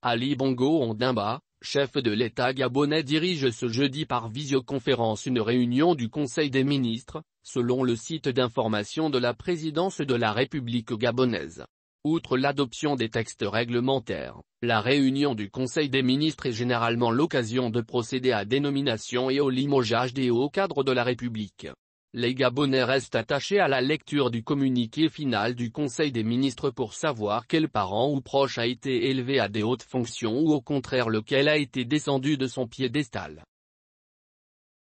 Ali Bongo Ondimba, chef de l'État gabonais dirige ce jeudi par visioconférence une réunion du Conseil des ministres, selon le site d'information de la présidence de la République gabonaise. Outre l'adoption des textes réglementaires, la réunion du Conseil des ministres est généralement l'occasion de procéder à dénomination et au limogeage des hauts cadres de la République. Les Gabonais restent attachés à la lecture du communiqué final du Conseil des ministres pour savoir quel parent ou proche a été élevé à des hautes fonctions ou au contraire lequel a été descendu de son piédestal.